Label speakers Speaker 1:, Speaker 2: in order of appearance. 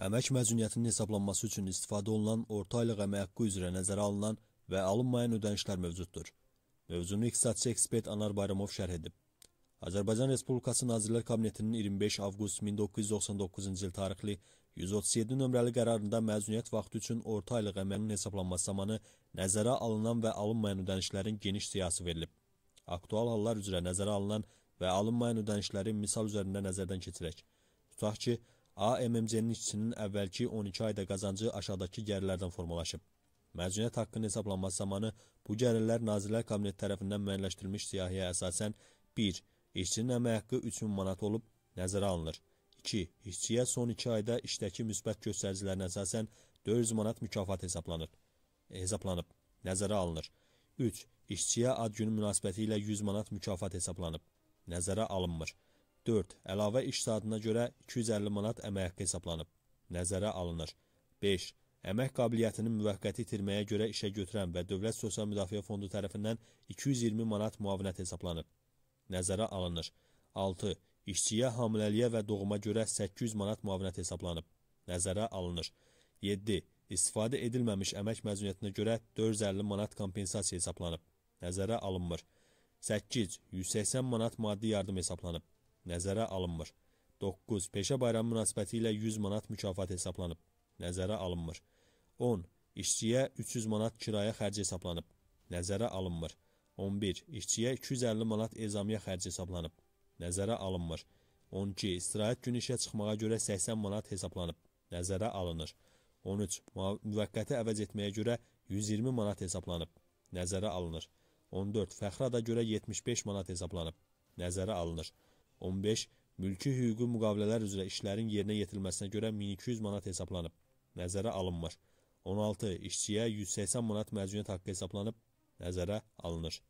Speaker 1: Əmək məzuniyyətinin hesablanması üçün istifadə olunan orta aylıq əmək haqqı üzrə nəzərə alınan və alınmayan ödənişlər mövcuddur. Mövzunu iqtisadçı ekspert Anar Bayramov şərh edib. Azərbaycan Respublikası Nazirlər Kabinetinin 25 avqust 1999-cu il tarixli 137 nömrəli qərarında məzuniyyət vaxtı üçün orta aylıq əməyin hesablanması zamanı nəzərə alınan və alınmayan ödənişlərin geniş siyasi verilib. Aktual hallar üzrə nəzərə alınan və alınmayan ödənişləri misal üzərində nəzərdən keçirək. Tutaq ki, AMMC-nin işçinin əvvəlki 12 ayda qazancı aşağıdakı gəlirlərdən formalaşıb. Məzuniyyət haqqının hesablanması zamanı bu gəlirlər Nazirlər Kabinet tərəfindən müəyyənləşdirilmiş siyahıya əsasən 1. İşçinin əmək haqqı 3000 manat olub, nəzərə alınır. 2. İşçiyə son 2 ayda işdəki müsbət göstəricilərinə əsasən 400 manat mükafat hesablanır. Hesablanıb, nəzərə alınır. 3. İşçiyə ad günü münasibəti ilə 100 manat mükafat hesablanıb, nəzərə alınmır. 4. Əlavə iş saatına görə 250 manat əmək haqqı hesablanıb. Nəzərə alınır. 5. Əmək qabiliyyətini müvəqqəti itirməyə görə işə götürən və Dövlət Sosial Müdafiə Fondu tərəfindən 220 manat müavinət hesablanıb. Nəzərə alınır. 6. İşçiyə hamiləliyə və doğuma görə 800 manat müavinət hesablanıb. Nəzərə alınır. 7. İstifadə edilməmiş əmək məzuniyyətinə görə 450 manat kompensasiya hesablanıb. Nəzərə alınmır. 8. 180 manat maddi yardım hesablanıb. Nəzərə alınmır. 9. Peşə bayramı münasibəti ilə 100 manat mükafat hesablanıb. Nəzərə alınmır. 10. İşçiyə 300 manat kirayə xərci hesablanıb. Nəzərə alınmır. 11. İşçiyə 250 manat ezamiyə xərci hesablanıb. Nəzərə alınmır. 12. İstirahət günü işə çıxmağa görə 80 manat hesablanıb. Nəzərə alınır. 13. Müvəqqəti əvəz etməyə görə 120 manat hesablanıb. Nəzərə alınır. 14. Fəxrada görə 75 manat hesablanıb. Nəzərə alınır. 15. Mülki hüquqi müqavilələr üzrə işlərin yerinə yetirilməsinə görə 1200 manat hesablanıb. Nəzərə alınmır. 16. İşçiyə 180 manat məzuniyyət haqqı hesablanıb. Nəzərə alınır.